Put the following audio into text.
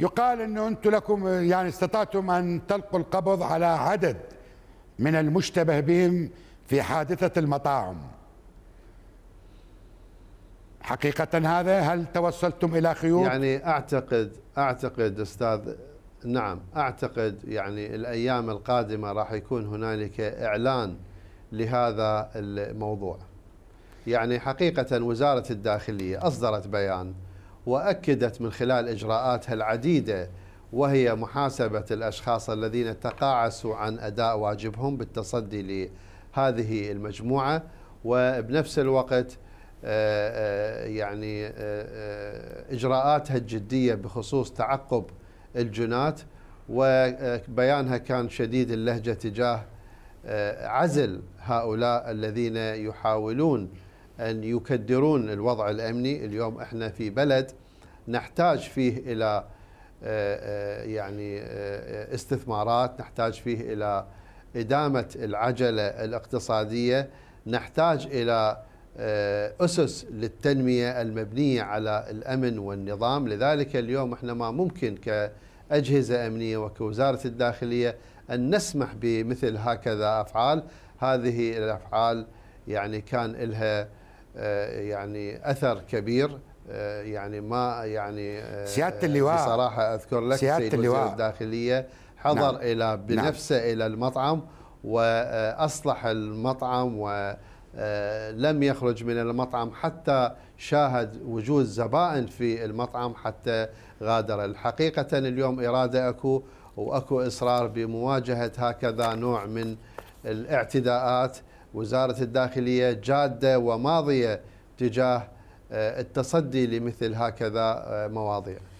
يقال انه انتم لكم يعني استطعتم ان تلقوا القبض على عدد من المشتبه بهم في حادثه المطاعم. حقيقه هذا هل توصلتم الى خيوط؟ يعني اعتقد اعتقد استاذ نعم اعتقد يعني الايام القادمه راح يكون هنالك اعلان لهذا الموضوع. يعني حقيقه وزاره الداخليه اصدرت بيان واكدت من خلال اجراءاتها العديده وهي محاسبه الاشخاص الذين تقاعسوا عن اداء واجبهم بالتصدي لهذه المجموعه وبنفس الوقت آه، آه، يعني آه، اجراءاتها الجديه بخصوص تعقب الجنات وبيانها كان شديد اللهجه تجاه عزل هؤلاء الذين يحاولون أن يكدرون الوضع الأمني اليوم إحنا في بلد نحتاج فيه إلى آه، آه، يعني آه، استثمارات نحتاج فيه إلى إدامة العجلة الاقتصادية نحتاج إلى أسس للتنمية المبنية على الأمن والنظام لذلك اليوم إحنا ما ممكن كأجهزة أمنية وكوزارة الداخلية أن نسمح بمثل هكذا أفعال هذه الأفعال يعني كان لها آه، يعني اثر كبير آه، يعني ما يعني آه، سياده اللواء بصراحه اذكر لك سياده اللواء الداخليه حضر نعم. الى نعم. بنفسه نعم. الى المطعم واصلح المطعم ولم يخرج من المطعم حتى شاهد وجود زبائن في المطعم حتى غادر حقيقه اليوم اراده اكو واكو اصرار بمواجهه هكذا نوع من الاعتداءات وزارة الداخلية جادة وماضية تجاه آه، التصدي لمثل هكذا آه، مواضيع